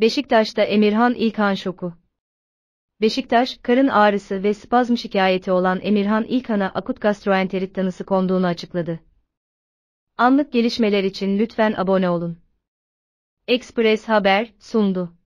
Beşiktaş'ta Emirhan İlkan şoku. Beşiktaş, karın ağrısı ve spazm şikayeti olan Emirhan İlkan'a akut gastroenterit tanısı konduğunu açıkladı. Anlık gelişmeler için lütfen abone olun. Express Haber sundu.